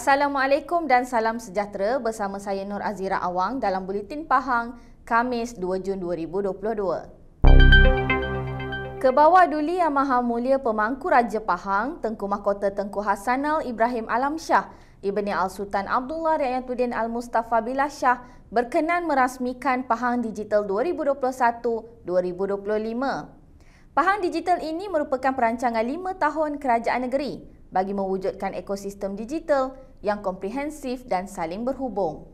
Assalamualaikum dan salam sejahtera bersama saya Nur Azira Awang dalam Buletin Pahang, Kamis 2 Jun 2022. Kebawah Duli Yang Maha Mulia Pemangku Raja Pahang, Tengku Mahkota Tengku Hassanal Ibrahim Alam Shah, Ibni Al-Sultan Abdullah Riayatuddin Al-Mustafa Billah Shah berkenan merasmikan Pahang Digital 2021-2025. Pahang Digital ini merupakan perancangan lima tahun kerajaan negeri bagi mewujudkan ekosistem digital yang komprehensif dan saling berhubung.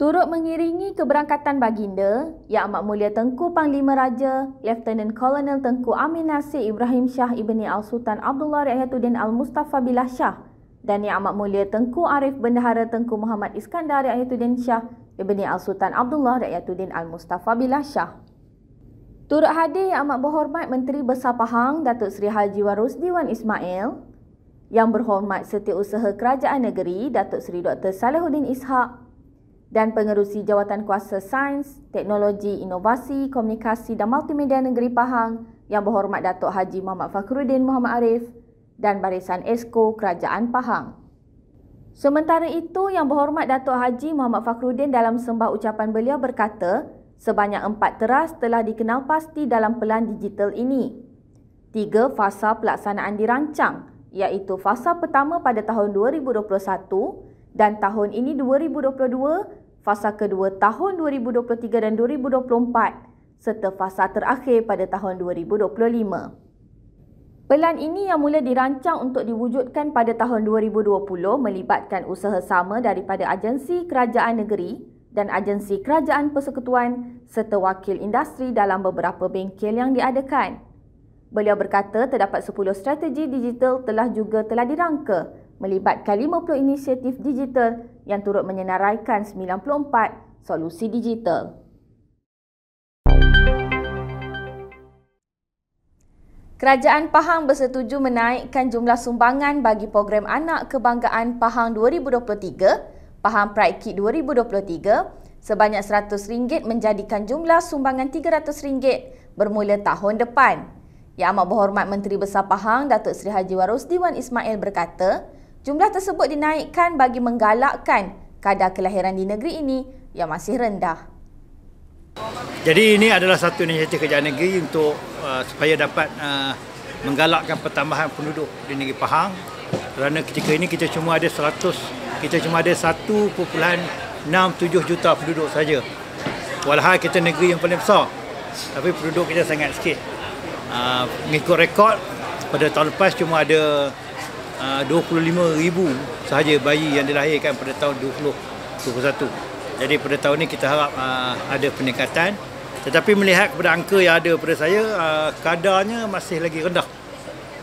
Turut mengiringi keberangkatan baginda, Yang Amat Mulia Tengku Panglima Raja, Lieutenant Colonel Tengku Amin Nasir Ibrahim Shah Ibni Al-Sultan Abdullah Riayatuddin Al-Mustafa Billah Shah dan Yang Amat Mulia Tengku Arif Bendahara Tengku Muhammad Iskandar Riayatuddin Shah Ibni Al-Sultan Abdullah Riayatuddin Al-Mustafa Billah Shah. Turut hadir Yang Amat Berhormat Menteri Besar Pahang, Datuk Seri Haji Warusdi Wan Ismail, yang Berhormat Setiausaha Kerajaan Negeri Datuk Seri Dr. Salahuddin Ishak dan Pengerusi Jawatan Kuasa Sains, Teknologi, Inovasi, Komunikasi dan Multimedia Negeri Pahang Yang Berhormat Datuk Haji Muhammad Fakhruddin Muhammad Arif dan Barisan Esko Kerajaan Pahang. Sementara itu, Yang Berhormat Datuk Haji Muhammad Fakhruddin dalam sembah ucapan beliau berkata, sebanyak empat teras telah dikenal pasti dalam pelan digital ini. Tiga fasa pelaksanaan dirancang – iaitu fasa pertama pada tahun 2021 dan tahun ini 2022, fasa kedua tahun 2023 dan 2024 serta fasa terakhir pada tahun 2025. Pelan ini yang mula dirancang untuk diwujudkan pada tahun 2020 melibatkan usaha sama daripada agensi kerajaan negeri dan agensi kerajaan persekutuan serta wakil industri dalam beberapa bengkel yang diadakan. Beliau berkata terdapat 10 strategi digital telah juga telah dirangka melibatkan 50 inisiatif digital yang turut menyenaraikan 94 solusi digital. Kerajaan Pahang bersetuju menaikkan jumlah sumbangan bagi program anak kebanggaan Pahang 2023, Pahang Pride Kit 2023 sebanyak RM100 menjadikan jumlah sumbangan RM300 bermula tahun depan. Yang Amat Berhormat Menteri Besar Pahang Datuk Seri Haji Warusdi Wan Ismail berkata, jumlah tersebut dinaikkan bagi menggalakkan kadar kelahiran di negeri ini yang masih rendah. Jadi ini adalah satu inisiatif kerajaan negeri untuk uh, supaya dapat uh, menggalakkan pertambahan penduduk di negeri Pahang. Kerana ketika ini kita cuma ada 100 kita cuma ada 1.67 juta penduduk saja. Walhal kita negeri yang paling besar tapi penduduk kita sangat sikit. Ah, mengikut rekod pada tahun lepas cuma ada ah, uh, 25 ribu sahaja bayi yang dilahirkan pada tahun 2021. Jadi pada tahun ini kita harap uh, ada peningkatan. Tetapi melihat kepada angka yang ada pada saya, uh, kadarnya masih lagi rendah.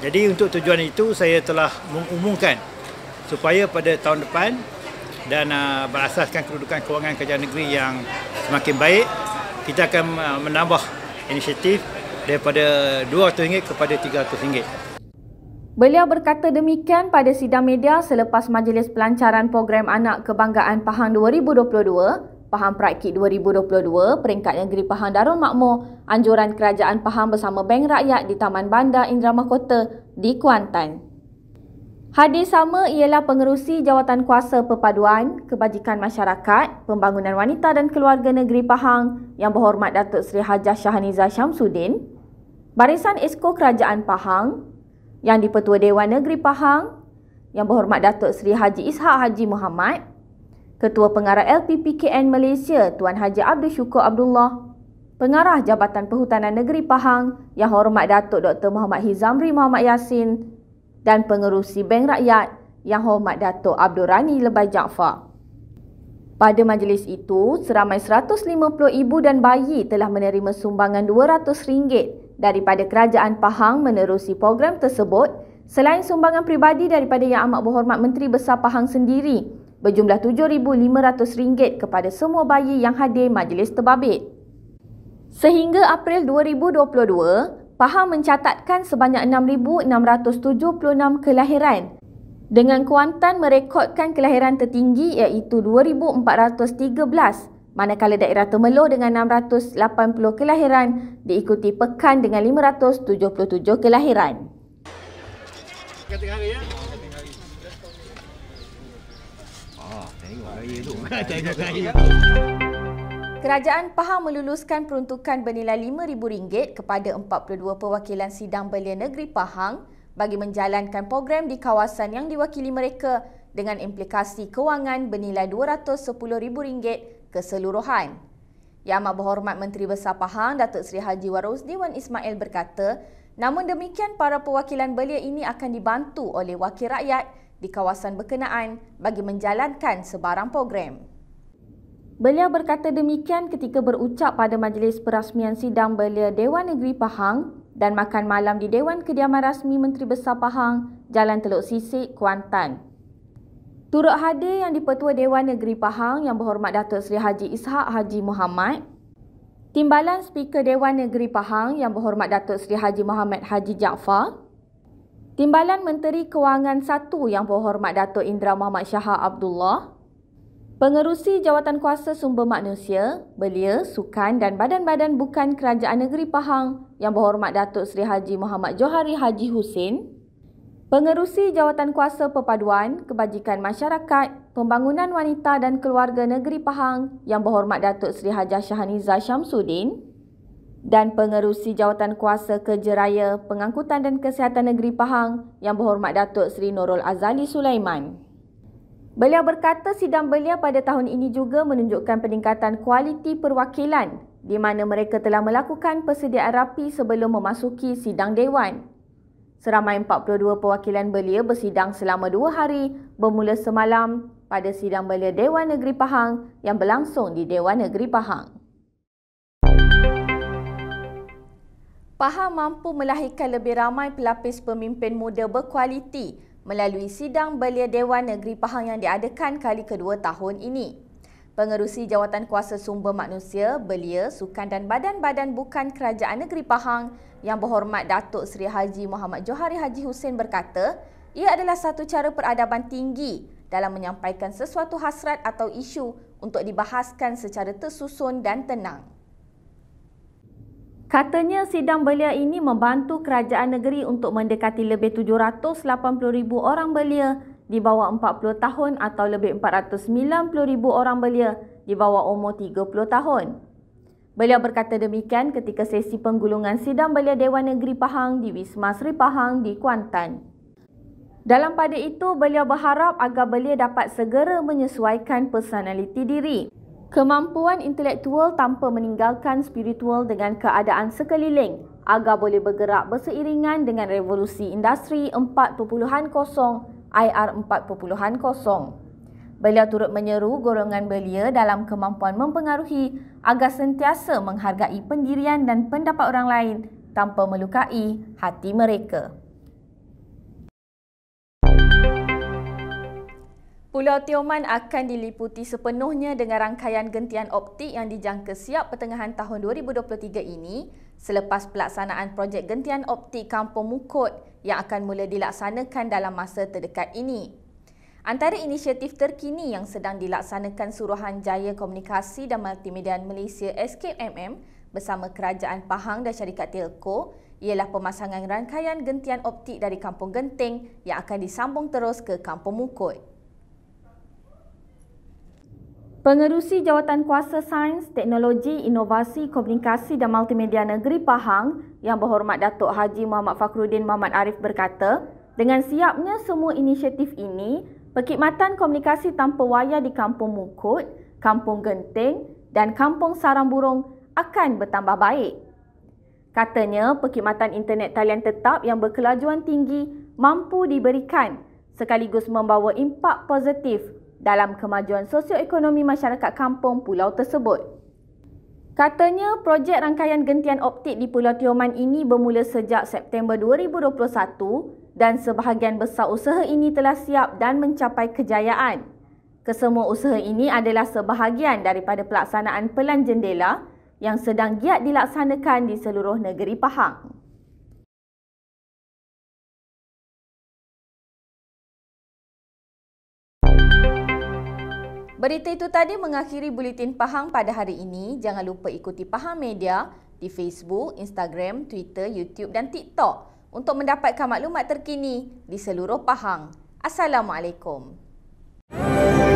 Jadi untuk tujuan itu saya telah mengumumkan supaya pada tahun depan dan uh, berasaskan kedudukan kewangan kerajaan negeri yang semakin baik, kita akan uh, menambah inisiatif daripada RM200 kepada RM300. Beliau berkata demikian pada sidang media selepas majlis pelancaran program anak kebanggaan Pahang 2022, Pahang Pride 2022, peringkat negeri Pahang Darul Makmur, anjuran kerajaan Pahang bersama Bank Rakyat di Taman Bandar Indramakota di Kuantan. Hadir sama ialah pengerusi jawatan kuasa perpaduan, kebajikan masyarakat, pembangunan wanita dan keluarga negeri Pahang yang berhormat Datuk Seri Hajah Shahaniza Syamsuddin, Barisan Esko Kerajaan Pahang yang dipertua Dewan Negeri Pahang yang berhormat Datuk Seri Haji Ishak Haji Muhammad Ketua Pengarah LPPKN Malaysia Tuan Haji Abdul Syukur Abdullah Pengarah Jabatan Perhutanan Negeri Pahang yang hormat Datuk Dr. Muhammad Hizamri Muhammad Yasin dan Pengerusi Bank Rakyat yang hormat Datuk Abdul Rani Lebai Jaafar. Pada majlis itu, seramai 150 ibu dan bayi telah menerima sumbangan RM200 daripada Kerajaan Pahang menerusi program tersebut selain sumbangan pribadi daripada Yang Amat Berhormat Menteri Besar Pahang sendiri berjumlah RM7,500 kepada semua bayi yang hadir majlis terbabit. Sehingga April 2022, Pahang mencatatkan sebanyak 6,676 kelahiran dengan Kuantan merekodkan kelahiran tertinggi iaitu 2,413 manakala daerah Temeloh dengan 680 kelahiran diikuti Pekan dengan 577 kelahiran. Ya? Kerajaan Pahang meluluskan peruntukan bernilai RM5,000 kepada 42 perwakilan sidang belia negeri Pahang bagi menjalankan program di kawasan yang diwakili mereka dengan implikasi kewangan bernilai RM210,000 keseluruhan. Yang Amat Berhormat Menteri Besar Pahang, Datuk Seri Haji Warusdi Wan Ismail berkata, namun demikian para perwakilan belia ini akan dibantu oleh wakil rakyat di kawasan berkenaan bagi menjalankan sebarang program. Beliau berkata demikian ketika berucap pada majlis perasmian sidang belia Dewan Negeri Pahang dan makan malam di Dewan Kediaman Rasmi Menteri Besar Pahang, Jalan Teluk Sisik, Kuantan. Turut hadir yang di Dewan Negeri Pahang yang berhormat Datuk Seri Haji Ishak Haji Muhammad, Timbalan Speaker Dewan Negeri Pahang yang berhormat Datuk Seri Haji Muhammad Haji Jaafar, Timbalan Menteri Kewangan Satu yang berhormat Datuk Indra Muhammad Shah Abdullah, Pengerusi Jawatan Kuasa Sumber Manusia, Belia, Sukan dan Badan-Badan Bukan Kerajaan Negeri Pahang yang berhormat Datuk Seri Haji Muhammad Johari Haji Hussein, Pengerusi Jawatan Kuasa Perpaduan Kebajikan Masyarakat Pembangunan Wanita dan Keluarga Negeri Pahang yang berhormat Datuk Seri Hajah Shahaniza Syamsuddin dan Pengerusi Jawatankuasa Kerja Raya Pengangkutan dan Kesihatan Negeri Pahang yang berhormat Datuk Seri Nurul Azali Sulaiman. Beliau berkata sidang belia pada tahun ini juga menunjukkan peningkatan kualiti perwakilan di mana mereka telah melakukan persediaan rapi sebelum memasuki sidang Dewan. Seramai 42 perwakilan belia bersidang selama dua hari bermula semalam pada sidang belia Dewan Negeri Pahang yang berlangsung di Dewan Negeri Pahang. Pahang mampu melahirkan lebih ramai pelapis pemimpin muda berkualiti melalui sidang belia Dewan Negeri Pahang yang diadakan kali kedua tahun ini. Pengerusi Jawatan Kuasa Sumber Manusia, Belia, Sukan dan Badan-Badan Bukan Kerajaan Negeri Pahang yang berhormat Datuk Seri Haji Muhammad Johari Haji Hussein berkata, ia adalah satu cara peradaban tinggi dalam menyampaikan sesuatu hasrat atau isu untuk dibahaskan secara tersusun dan tenang. Katanya sidang belia ini membantu kerajaan negeri untuk mendekati lebih 780,000 orang belia di bawah 40 tahun atau lebih 490,000 orang belia di bawah umur 30 tahun. Beliau berkata demikian ketika sesi penggulungan sidang belia Dewan Negeri Pahang di Wisma Sri Pahang di Kuantan. Dalam pada itu, beliau berharap agar belia dapat segera menyesuaikan personaliti diri. Kemampuan intelektual tanpa meninggalkan spiritual dengan keadaan sekeliling agar boleh bergerak berseiringan dengan revolusi industri 4.0 IR 4.0. Beliau turut menyeru golongan belia dalam kemampuan mempengaruhi agar sentiasa menghargai pendirian dan pendapat orang lain tanpa melukai hati mereka. Pulau Tioman akan diliputi sepenuhnya dengan rangkaian gentian optik yang dijangka siap pertengahan tahun 2023 ini selepas pelaksanaan projek gentian optik Kampung Mukut yang akan mula dilaksanakan dalam masa terdekat ini. Antara inisiatif terkini yang sedang dilaksanakan Suruhanjaya Komunikasi dan Multimedia Malaysia SKMM bersama Kerajaan Pahang dan Syarikat Telco ialah pemasangan rangkaian gentian optik dari Kampung Genting yang akan disambung terus ke Kampung Mukut. Pengerusi Jawatan Kuasa Sains, Teknologi, Inovasi, Komunikasi dan Multimedia Negeri Pahang yang berhormat Datuk Haji Muhammad Fakhruddin Muhammad Arif berkata, dengan siapnya semua inisiatif ini, Perkhidmatan komunikasi tanpa wayar di Kampung Mukut, Kampung Genting dan Kampung Sarang Burung akan bertambah baik. Katanya, perkhidmatan internet talian tetap yang berkelajuan tinggi mampu diberikan sekaligus membawa impak positif dalam kemajuan sosioekonomi masyarakat kampung pulau tersebut. Katanya projek rangkaian gentian optik di Pulau Tioman ini bermula sejak September 2021 dan sebahagian besar usaha ini telah siap dan mencapai kejayaan. Kesemua usaha ini adalah sebahagian daripada pelaksanaan pelan jendela yang sedang giat dilaksanakan di seluruh negeri Pahang. Berita itu tadi mengakhiri buletin Pahang pada hari ini. Jangan lupa ikuti Pahang Media di Facebook, Instagram, Twitter, YouTube dan TikTok untuk mendapatkan maklumat terkini di seluruh Pahang. Assalamualaikum. Música